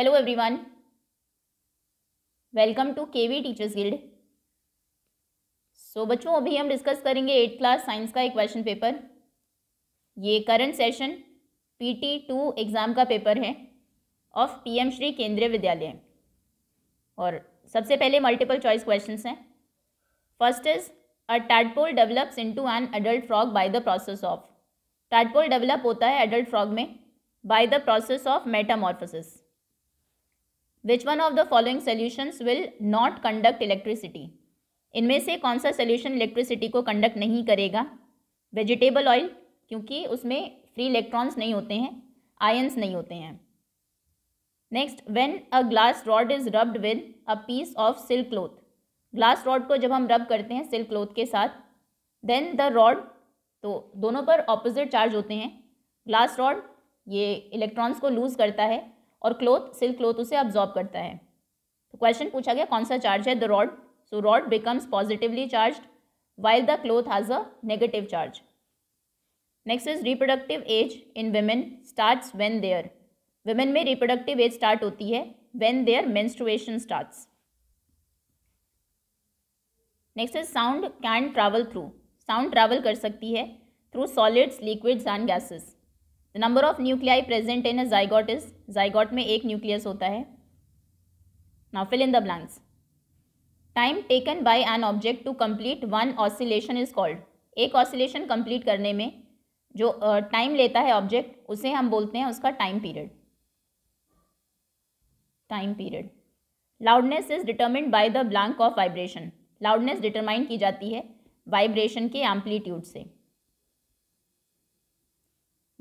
Hello everyone welcome to KV Teachers Guild so बच्चों अभी हम डिस्कस करेंगे एट क्लास साइंस का एक क्वेश्चन पेपर ये current session PT two exam का पेपर है ऑफ पीएम श्री केंद्रीय विद्यालय और सबसे पहले मल्टीपल चॉइस क्वेश्चन हैं first is a tadpole develops into an adult frog by the process of tadpole develop होता है अडल्ट फ्रॉग में by the process of metamorphosis which one of the following solutions will not conduct electricity इनमें से कौन सा solution electricity को conduct नहीं करेगा वेजिटेबल ऑयल क्योंकि उसमें फ्री इलेक्ट्रॉन्स नहीं होते हैं आयन्स नहीं होते हैं next when a glass rod is rubbed with a piece of silk cloth glass rod को जब हम रब करते हैं सिल्क क्लोथ के साथ देन द रॉड तो दोनों पर ऑपोजिट चार्ज होते हैं ग्लास रॉड ये इलेक्ट्रॉन्स को लूज़ करता है और क्लोथ सिल्क क्लोथ उसे अब्जॉर्ब करता है तो क्वेश्चन पूछा गया कौन सा चार्ज है the rod so rod becomes positively charge while the cloth has a negative charge next is reproductive age in women start when their women में रिप्रोडक्टिव एज स्टार्ट होती है when their menstruation start next is sound can travel through sound travel कर सकती है through solids liquids and gases the number of nuclei present in a zygote is zygote में एक nucleus होता है now fill in the blanks time taken by an object to complete one oscillation is called एक oscillation complete करने में जो time uh, लेता है ऑब्जेक्ट उसे हम बोलते हैं उसका time period time period loudness is determined by the blank of vibration loudness determine की जाती है वाइब्रेशन के एम्पलीट्यूड से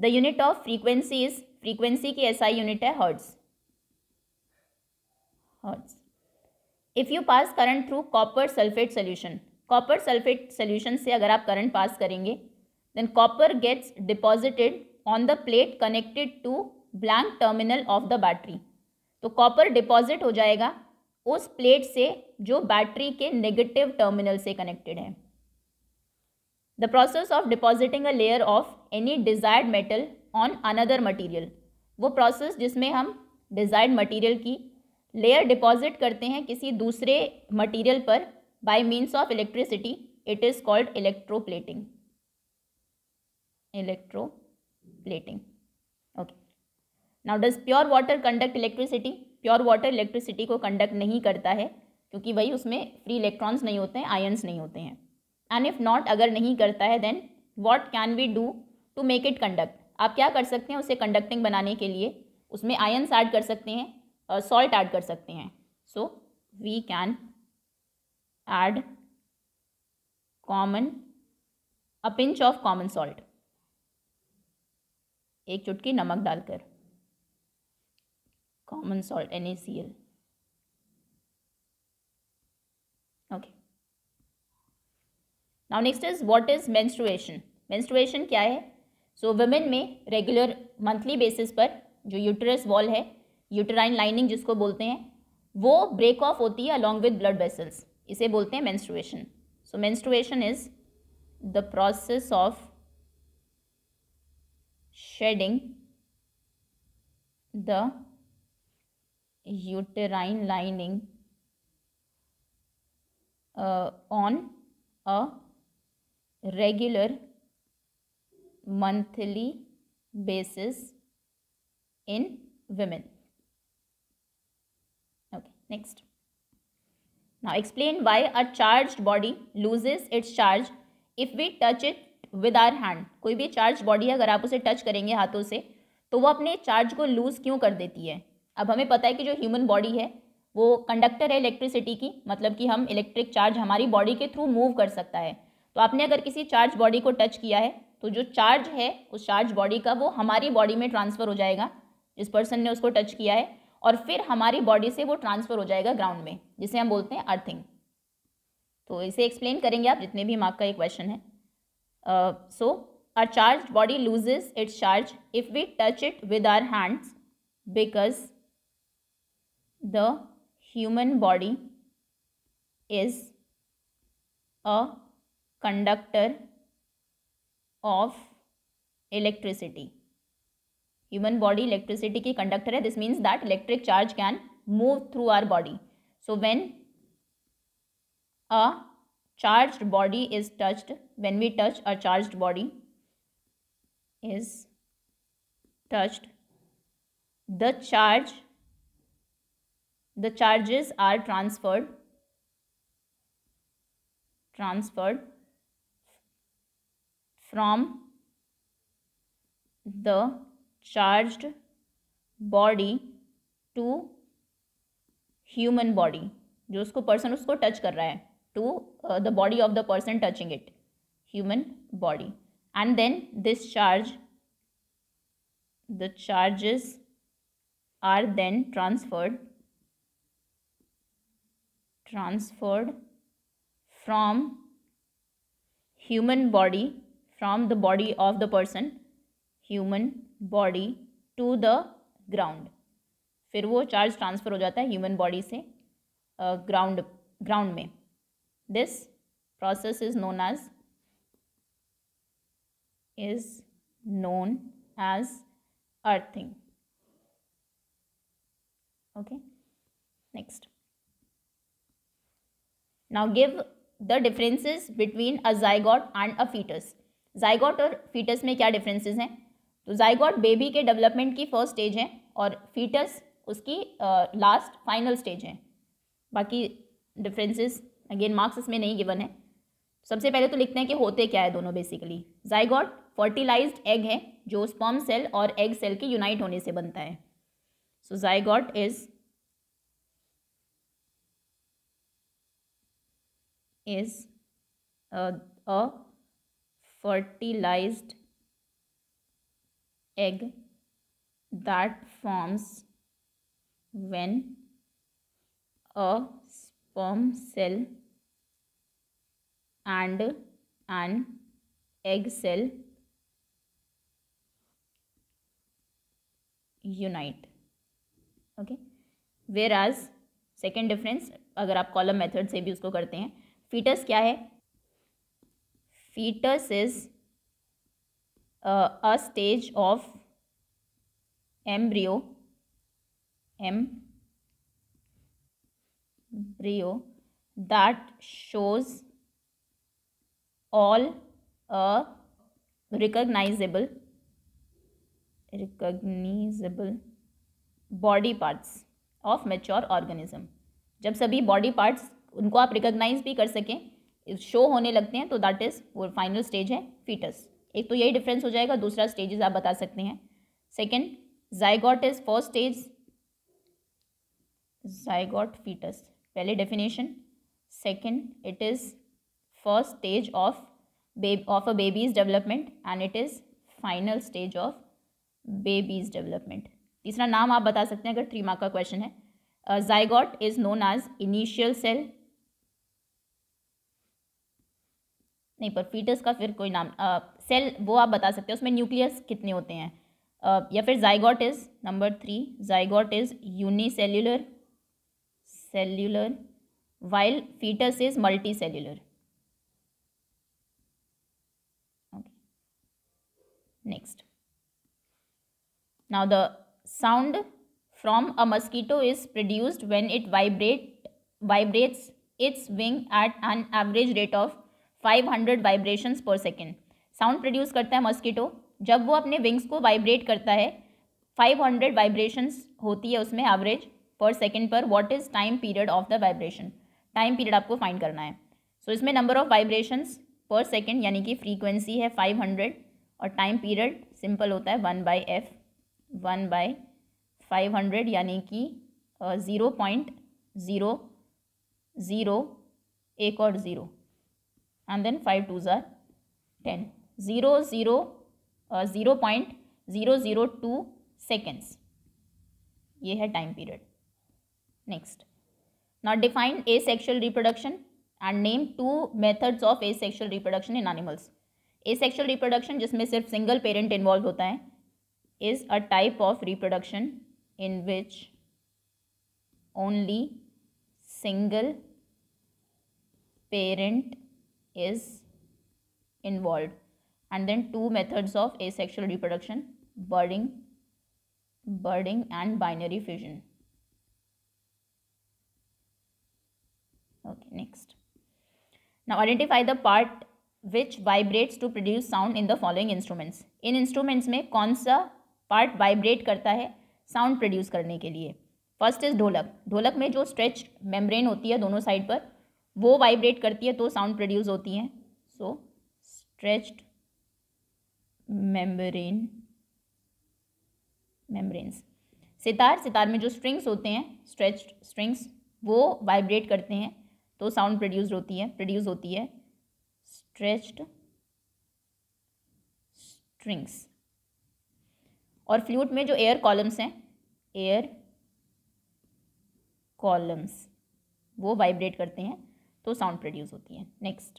the unit of frequency is frequency की ऐसा यूनिट है hertz hertz if you pass current through copper sulphate solution copper sulphate solution से अगर आप करंट पास करेंगे then copper gets deposited on the plate connected to blank terminal of the battery तो copper deposit हो जाएगा उस plate से जो बैटरी के नेगेटिव टर्मिनल से कनेक्टेड है the process of depositing a layer of any desired metal on another material वो process जिसमें हम desired material की layer deposit करते हैं किसी दूसरे material पर by means of electricity it is called electroplating electroplating okay now does pure water conduct electricity pure water electricity को conduct नहीं करता है क्योंकि वही उसमें free electrons नहीं होते हैं ions नहीं होते हैं एंड इफ़ नॉट अगर नहीं करता है then what can we do to make it conduct आप क्या कर सकते हैं उसे कंडक्टिंग बनाने के लिए उसमें आयन्स ऐड कर सकते हैं और सॉल्ट ऐड कर सकते हैं so we can add common a pinch of common salt एक चुटकी नमक डालकर common salt N A C L okay now next is what is menstruation menstruation क्या है सो so, वुमेन में रेगुलर मंथली बेसिस पर जो यूटरस वॉल है यूटराइन लाइनिंग जिसको बोलते हैं वो ब्रेक ऑफ होती है अलॉन्ग विद ब्लड वेसल्स इसे बोलते हैं menstruation so menstruation is the process of shedding the uterine lining on a regular monthly basis in women okay next now explain why a charge body loses its charge if we touch it with our hand कोई भी charge body अगर आप उसे touch करेंगे हाथों से तो वो अपने चार्ज को लूज क्यों कर देती है अब हमें पता है कि जो ह्यूमन बॉडी है वो कंडक्टर है इलेक्ट्रिसिटी की मतलब कि हम इलेक्ट्रिक चार्ज हमारी बॉडी के थ्रू मूव कर सकता है तो आपने अगर किसी चार्ज बॉडी को टच किया है तो जो चार्ज है उस चार्ज बॉडी का वो हमारी बॉडी में ट्रांसफ़र हो जाएगा जिस पर्सन ने उसको टच किया है और फिर हमारी बॉडी से वो ट्रांसफ़र हो जाएगा ग्राउंड में जिसे हम बोलते हैं अर्थिंग तो इसे एक्सप्लेन करेंगे आप जितने भी मार्क का एक क्वेश्चन है so our charge body loses its charge if we touch it with our hands because the human body is a conductor of electricity human body electricity की कंडक्टर है this means that electric charge can move through our body so when a charged body is touched when we touch a charged body is touched the charge the charges are transferred transferred from the charge body to human body जो उसको person उसको touch कर रहा है to the body of the person touching it human body and then this charge the charges are then transferred transferred from human body from the body of the person body, to the ground. फिर वो charge transfer हो जाता है human body से ground uh, ground में this process is known as is known as earthing okay next now give the differences between a zygote and a fetus zygote और fetus में क्या डिफरेंसेस हैं तो जाइगॉट बेबी के development की first stage है और फीटस उसकी लास्ट फाइनल स्टेज है बाकी डिफरेंसेस अगेन मार्क्स इसमें नहीं गिवन है सबसे पहले तो लिखते हैं कि होते क्या है दोनों बेसिकली जाइगॉट फर्टिलाइज एग है जो स्पर्म सेल और एग सेल के यूनाइट होने से बनता है so zygote is is fertilized egg that forms when a sperm cell and an egg cell unite okay वेयर आज सेकेंड डिफरेंस अगर आप कॉलम मेथड से भी उसको करते हैं फीटस क्या है fetus is uh, a stage of embryo embryo that shows all a recognizable recognizable body parts of mature organism जब सभी बॉडी पार्ट्स उनको आप रिकग्नाइज भी कर सकें शो होने लगते हैं तो दैट इज़ वो फाइनल स्टेज है फीटस एक तो यही डिफरेंस हो जाएगा दूसरा स्टेजेस आप बता सकते हैं second zygote is first stage zygote fetus पहले definition second it is first stage of of a baby's development and it is final stage of baby's development तीसरा नाम आप बता सकते हैं अगर थ्री मार्क का क्वेश्चन है zygote is known as initial cell नहीं पर फीटस का फिर कोई नाम आ, सेल वो आप बता सकते हैं उसमें न्यूक्लियस कितने होते हैं आ, या फिर zygote is number three zygote is unicellular cellular while fetus is multicellular next now the sound from a mosquito is produced when it vibrate vibrates its wing at an average rate of 500 vibrations per second sound produce करता है mosquito जब वो अपने wings को vibrate करता है 500 vibrations होती है उसमें एवरेज पर सेकेंड पर what is time period of the vibration time period आपको फाइंड करना है सो so, इसमें number of vibrations per second यानी कि फ्रीक्वेंसी है 500 और टाइम पीरियड सिंपल होता है one by F one by five hundred यानी कि ज़ीरो पॉइंट ज़ीरो ज़ीरो एक और zero and then 5 2s are 10. 0, 0, uh, 0 0.002 seconds. ये है time period next not define asexual reproduction and name two methods of asexual reproduction in animals asexual reproduction जिसमें सिर्फ single parent involve होता है is a type of reproduction in which only single parent is involved and then two methods of asexual reproduction budding budding and binary fission okay next now identify the part which vibrates to produce sound in the following instruments in instruments mein kaun sa part vibrate karta hai sound produce karne ke liye first is dholak dholak mein jo stretched membrane hoti hai dono side par वो vibrate करती है तो sound produce होती है so stretched membrane membranes sitar sitar में जो strings होते हैं स्ट्रेच्ड स्ट्रिंग्स वो वाइब्रेट करते हैं तो साउंड प्रोड्यूस होती है प्रोड्यूस होती है स्ट्रेच्ड स्ट्रिंग्स और फ्लूट में जो एयर कॉलम्स हैं एयर कॉलम्स वो वाइब्रेट करते हैं तो साउंड प्रोड्यूस होती है next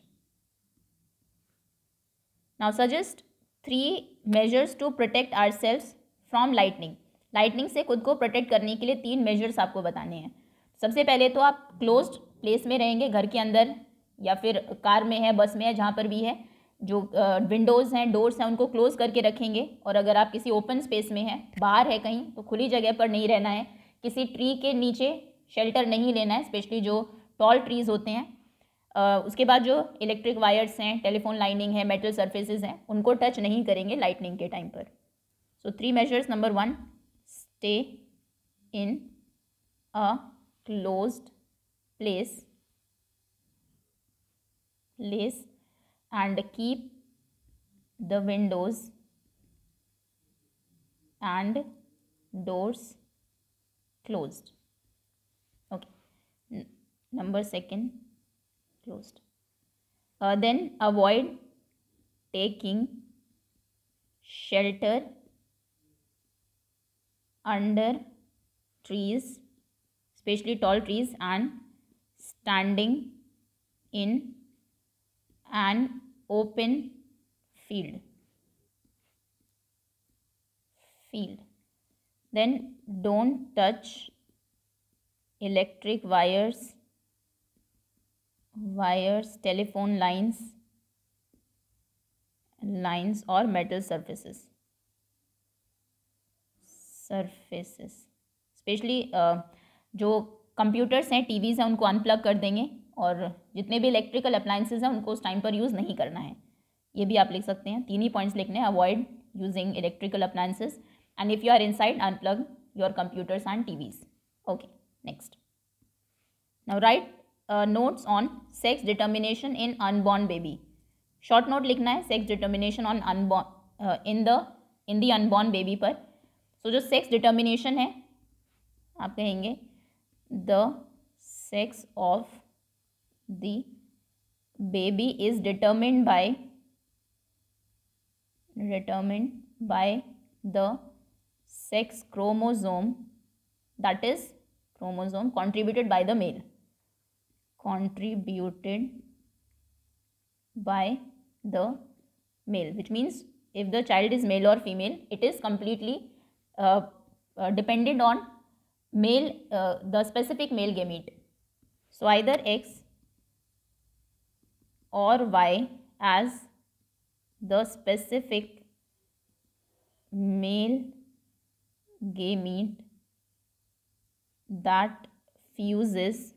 now suggest three measures to protect ourselves from lightning lightning से खुद को प्रोटेक्ट करने के लिए तीन मेजर्स आपको बताने हैं सबसे पहले तो आप क्लोज्ड प्लेस में रहेंगे घर के अंदर या फिर कार में है बस में है जहाँ पर भी है जो विंडोज़ हैं डोर्स हैं उनको क्लोज़ करके रखेंगे और अगर आप किसी ओपन स्पेस में हैं बाहर है कहीं तो खुली जगह पर नहीं रहना है किसी ट्री के नीचे शेल्टर नहीं लेना है स्पेशली जो टॉल ट्रीज़ होते हैं उसके बाद जो इलेक्ट्रिक वायर्स हैं टेलीफोन लाइनिंग है मेटल सर्फेसिस हैं उनको टच नहीं करेंगे लाइटनिंग के टाइम पर so three measures number one stay in a close place place and keep the windows and doors close okay number second closed uh, then avoid taking shelter under trees especially tall trees and standing in an open field field then don't touch electric wires wires telephone lines lines और metal surfaces surfaces specially जो computers हैं TVs हैं उनको unplug कर देंगे और जितने भी इलेक्ट्रिकल अप्लाइंसेज हैं उनको उस टाइम पर यूज़ नहीं करना है ये भी आप लिख सकते हैं तीन ही पॉइंट्स लिखने हैं avoid using electrical appliances and if you are inside unplug your computers and TVs okay next now write notes on sex determination in unborn baby short note लिखना है sex determination on unborn in the in the unborn baby पर so so, जो sex determination है आप कहेंगे the sex of the baby is determine by determine by the sex chromosome that is chromosome contributed by the male contributed by the male which means if the child is male or female it is completely uh, uh, dependent on male uh, the specific male gamete so either x or y as the specific male gamete that fuses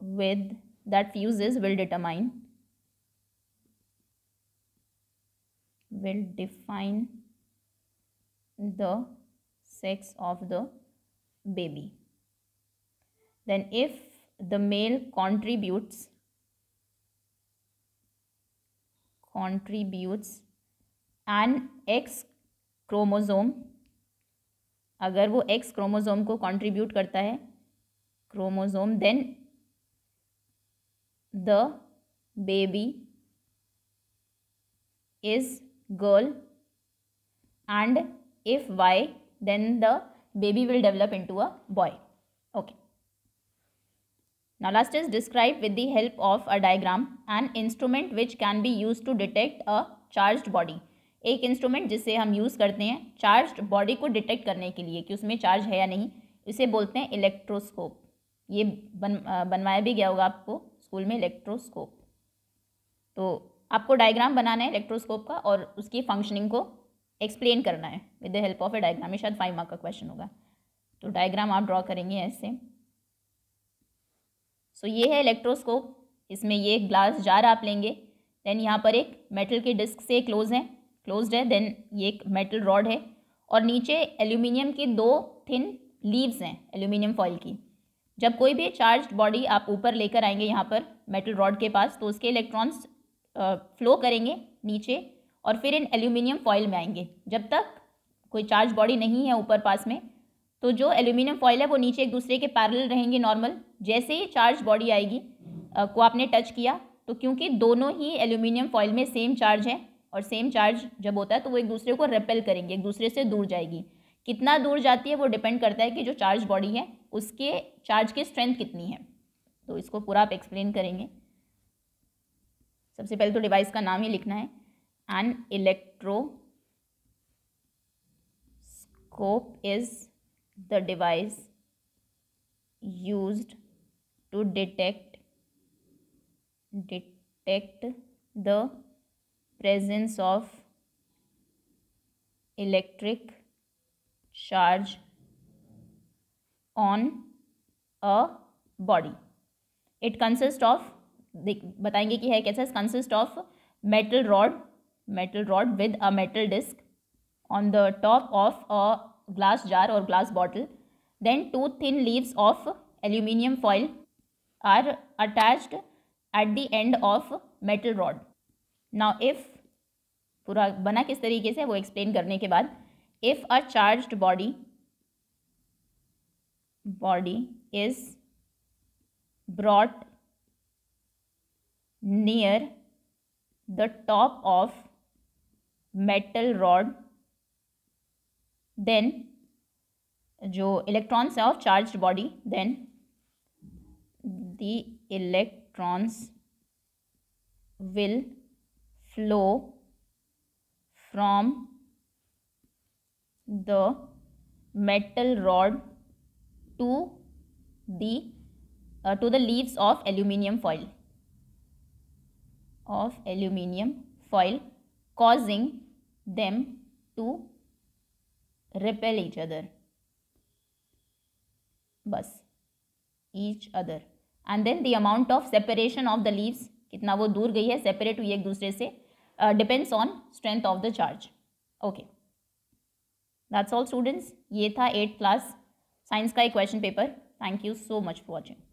with that fuses will determine will define the sex of the baby then if the male contributes contributes an x chromosome अगर वो X chromosome को contribute करता है chromosome then the baby is girl and if y then the baby will develop into a boy okay now last is describe with the help of a diagram an instrument which can be used to detect a charged body एक instrument जिसे हम use करते हैं charge body को detect करने के लिए कि उसमें चार्ज है या नहीं इसे बोलते हैं इलेक्ट्रोस्कोप ये बन बनवाया भी गया होगा आपको स्कूल में इलेक्ट्रोस्कोप तो आपको डायग्राम बनाना है इलेक्ट्रोस्कोप का और उसकी फंक्शनिंग को एक्सप्लेन करना है with the help of a diagram शायद फाइव मार्क का क्वेश्चन होगा तो डायग्राम आप ड्रॉ करेंगे ऐसे सो so, ये है इलेक्ट्रोस्कोप इसमें ये ग्लास जार आप लेंगे देन यहाँ पर एक मेटल के डिस्क से क्लोज है क्लोज्ड है देन ये एक मेटल रॉड है और नीचे एल्यूमिनियम की दो थिन लीव्स हैं एल्यूमिनियम फॉइल की जब कोई भी चार्ज बॉडी आप ऊपर लेकर आएंगे यहाँ पर मेटल रॉड के पास तो उसके इलेक्ट्रॉन्स फ्लो करेंगे नीचे और फिर इन एल्यूमिनियम फॉयल में आएंगे जब तक कोई चार्ज बॉडी नहीं है ऊपर पास में तो जो एल्यूमिनियम फॉयल है वो नीचे एक दूसरे के पैरल रहेंगे नॉर्मल जैसे ही चार्ज बॉडी आएगी को आपने टच किया तो क्योंकि दोनों ही एल्यूमिनियम फॉयल में सेम चार्ज है और सेम चार्ज जब होता है तो वो एक दूसरे को रेपेल करेंगे एक दूसरे से दूर जाएगी कितना दूर जाती है वो डिपेंड करता है कि जो चार्ज बॉडी है उसके चार्ज की स्ट्रेंथ कितनी है तो इसको पूरा आप एक्सप्लेन करेंगे सबसे पहले तो डिवाइस का नाम ही लिखना है an electroscope is the device used to detect detect the presence of electric charge on a body it consists of देख बताएंगे कि है कैसा consist of metal rod metal rod with a metal disc on the top of a glass jar or glass bottle. Then two thin leaves of aluminium foil are attached at the end of metal rod. Now if पूरा बना किस तरीके से वो explain करने के बाद if a charged body body is brought near the top of metal rod then जो electrons of charged body then the electrons will flow from the metal rod to the uh, to the leaves of aluminium foil of aluminium foil causing them to repel each other बस each other and then the amount of separation of the leaves कितना वो दूर गई है separate हुई एक दूसरे से depends on strength of the charge okay that's all students ये था एट क्लास साइंस का एक question paper thank you so much for watching